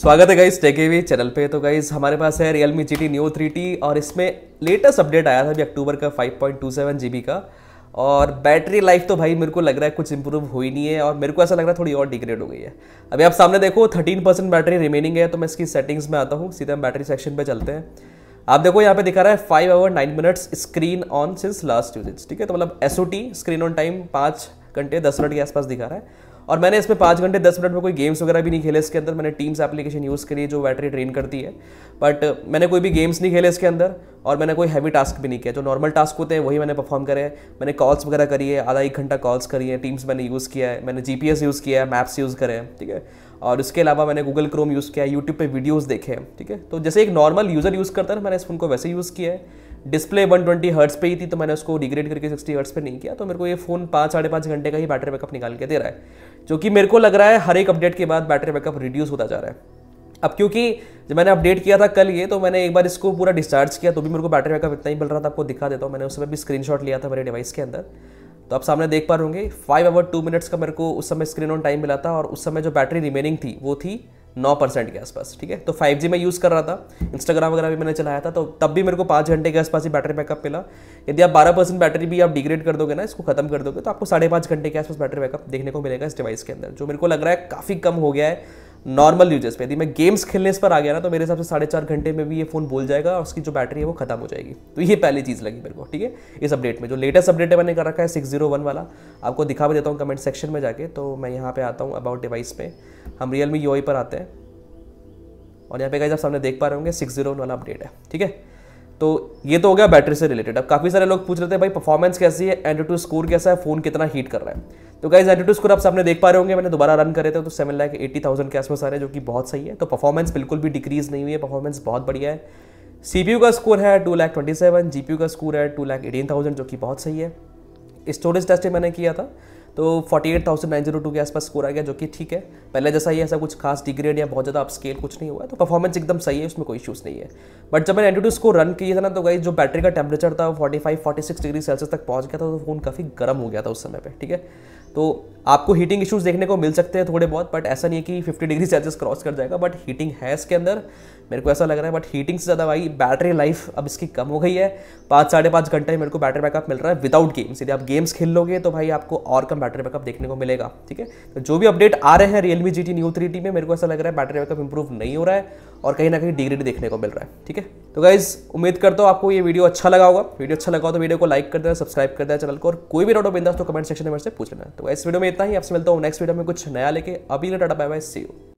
स्वागत है guys V channel पे तो गाइस हमारे पास है Realme G T Neo three T और इसमें लेटेस्ट अपडेट आया था अभी अक्टूबर का 5.27 जीबी का और बैटरी लाइफ तो भाई मेरे को लग रहा है कुछ इंप्रूव हुई नहीं है और मेरे को ऐसा लग रहा है थोड़ी और डिग्रेड हो गई है अभी आप सामने देखो 13 परसेंट बैटरी रिमेनिंग है तो मैं इसकी सेटिंग्स में आता हूँ सीधे हम बैटरी सेक्शन पर चलते हैं आप देखो यहाँ पे दिखा रहा है five hour nine minutes screen on since last usage ठीक है तो मतलब एस स्क्रीन ऑन टाइम पाँच घंटे दस मिनट के आसपास दिखा रहा है और मैंने इसमें पाँच घंटे दस मिनट में कोई गेम्स वगैरह भी नहीं खेले इसके अंदर मैंने टीम्स एप्लीकेशन यूज़ करी है जो बैटरी ट्रेन करती है बट मैंने कोई भी गेम्स नहीं खेले इसके अंदर और मैंने कोई हैवी टास्क भी नहीं किया जो नॉर्मल टास्क होते हैं वही मैंने परफॉर्म करे हैं मैंने कॉल्स वगैरह करी है आधा एक घंटा कॉल्स करी है टीम्स मैंने यूज़ किया है मैंने जी यूज़ किया है मैप्स यूज़ करे हैं ठीक है और इसके अलावा मैंने गूगल क्रोम यूज़ किया है यूट्यूब पर वीडियोज़ देखे हैं ठीक है तो जैसे एक नॉर्मल यूज़र यूज़ करता है ना मैंने इस फोन को वैसे यूज़ किया है डिस्प्ले 120 ट्वेंटी हर्ट्स पर ही थी तो मैंने उसको डिग्रेड करके 60 हर्ट्स पर नहीं किया तो मेरे को ये फ़ोन पाँच साढ़े पाँच घंटे का ही बैटरी बैकअप निकाल के दे रहा है जो कि मेरे को लग रहा है हर एक अपडेट के बाद बैटरी बैकअप रिड्यूस होता जा रहा है अब क्योंकि जब मैंने अपडेट किया था कल ये तो मैंने एक बार इसको पूरा डिस्चार्ज किया तो भी मेरे को बैटरी बैकअप इतना ही मिल रहा था आपको दिखा देता हूँ मैंने उस समय भी शॉट लिया था मेरे डिवाइस के अंदर तो आप सामने देख पा होंगे फाइव आवर टू मिनट्स का मेरे को उस समय स्क्रीन ऑन टाइम मिला था और उस समय जो बैटरी रिमेनिंग थी वो थी नौ परसेंट के आसपास ठीक है तो फाइव जी मैं यूज़ कर रहा था इंस्टाग्राम वगैरह भी मैंने चलाया था तो तब भी मेरे को पाँच घंटे के आसपास ही बैटरी बैकअप मिला यदि आप बारह परसेंट बैटरी भी आप डिग्रेड कर दोगे ना इसको खत्म कर दोगे तो आपको साढ़े पाँच घंटे के आसपास बैटरी बैकअप देखने को मिलेगा इस डिवाइस के अंदर जो मेरे को लग रहा है काफ़ी कम हो गया है नॉर्मल यूजेस पे यदि मैं गेम्स खेलने इस पर आ गया ना तो मेरे हिसाब से साढ़े चार घंटे में भी ये फ़ोन बोल जाएगा और उसकी जो बैटरी है वो खत्म हो जाएगी तो ये पहली चीज़ लगी मेरे को ठीक है इस अपडेट में जो लेटेस्ट अपडेट है मैंने कर रखा है सिक्स जीरो वन वाला आपको दिखा भी देता हूँ कमेंट सेक्शन में जाके तो मैं यहाँ पर आता हूँ अबाउट डिवाइस पे हम रियल मी यू पर आते हैं और यहाँ पे कहीं आप सामने देख पा रहे होंगे सिक्स जीरो वन वाला अपडेट है ठीक है तो ये तो हो गया बैटरी से रिलेटेड अब काफ़ी सारे लोग पूछ रहे थे भाई परफॉर्मेंस कैसी है एंड्रॉइड टू स्कोर कैसा है फ़ोन कितना हीट कर रहा है तो गाइज एटीट्यूड स्कोर आप सामने देख पा रहे होंगे मैंने दोबारा रन करे थे तो सेवन लाख एटी थाउजेंड के आसपास आ रहे हैं जो कि बहुत सही है तो परफॉर्मेंस बिल्कुल भी डिक्रीज नहीं हुई है परफॉर्मेंस बहुत बढ़िया है सी का स्कोर है two lakh twenty seven G का स्कोर है टू लाख एटीन थाउजेंड जो कि बहुत सही है स्टोरेज टेस्ट मैंने किया था तो forty eight thousand nine zero two के आसपास स्कोर आ गया जो कि ठीक है पहले जैसा ही ऐसा कुछ खास डिग्रेड या बहुत ज़्यादा अप स्केल कुछ नहीं हुआ तो परफॉर्मेंस एकदम सही है उसमें कोई इशूज़ नहीं है बट जब मैंने एंटीट्यू स्कोर रन किया था ना तो गाई जो बैटरी का टेम्परेचर था वो forty five forty six degree Celsius तक पहुँच गया था तो फ़ोन काफ़ी गर्म हो गया था उस समय पर ठीक है tu आपको हीटिंग इश्यूज देखने को मिल सकते हैं थोड़े बहुत बट ऐसा नहीं है कि 50 डिग्री सेल्सियस क्रॉस कर जाएगा बट हीटिंग है इसके अंदर मेरे को ऐसा लग रहा है बट हीटिंग से ज़्यादा भाई बैटरी लाइफ अब इसकी कम हो गई है पाँच साढ़े पाँच घंटे मेरे को बैटरी बैकअप मिल रहा है विदाउट गेम्स यदि आप गेम्स खेल लोगे तो भाई आपको और कम बैटरी बैकअप देखने को मिलेगा ठीक है तो जो भी अपडेट आ रहे हैं Realme G T Neo three T में मेरे को ऐसा लग रहा है बैटरी बैकअप इंप्रूव नहीं हो रहा है और कहीं ना कहीं डिग्रेड देखने को मिल रहा है ठीक है तो गाइज उम्मीद करता हूँ आपको ये वीडियो अच्छा लगा होगा वीडियो अच्छा लगा हो तो वीडियो को लाइक कर देना सब्सक्राइब कर देना चैनल को और कोई भी डाउट हो तो कमेंट सेक्शन में से पूछ लेना तो इस वीडियो में इतना ही आपसे मिलता हूँ नेक्स्ट वीडियो में कुछ नया लेके अभी tata bye bye see you